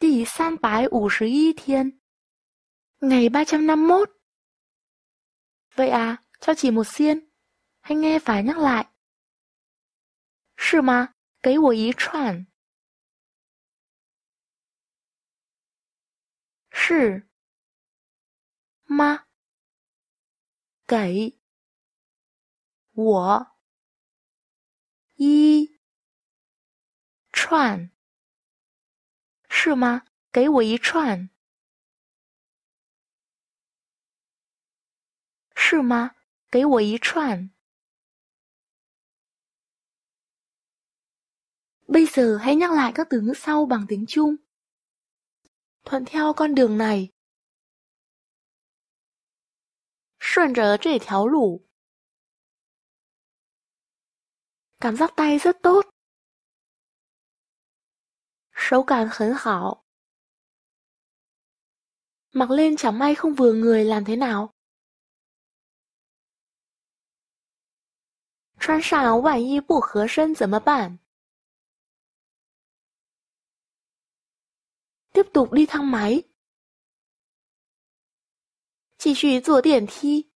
chỉ san bái ủ rươi thiên ngày ba trăm năm mốt vậy à cho chỉ một xiên hăng nghe phản lại 是吗给我一串是吗给我一串是吗？给我一串。是吗？给我一串。Bây giờ hãy nhắc lại các từ ngữ sau bằng tiếng Trung. Thuận theo con đường này. Cảm giác tay rất tốt. 手感很好. Mặc lên chẳng may không vừa người làm thế nào? 穿上万一不合身怎么办？Tiếp tục đi thang máy. 继续坐电梯。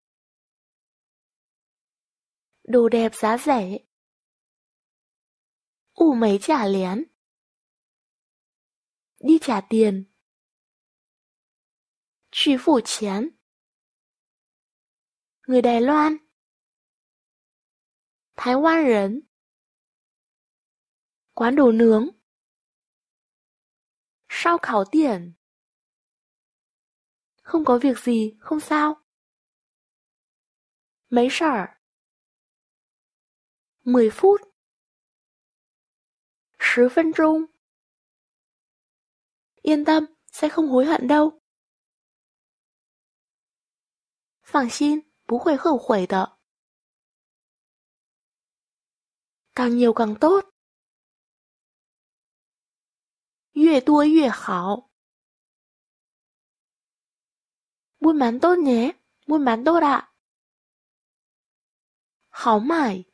Đồ đẹp giá rẻ. Ủ mấy trả lén đi trả tiền. chủy phủ chén Người Đài Loan Thái Quan 人 Quán đồ nướng Sao khảo tiền Không có việc gì, không sao Mấy sở mười phút 10 phân trung yên tâm, sẽ không hối hận đâu. Phẳng xin, bú khuẩy khẩu khuẩy tợ. Càng nhiều càng tốt. Yue tua yue hảo. Buôn bán tốt nhé, buôn bán tốt ạ. À. mải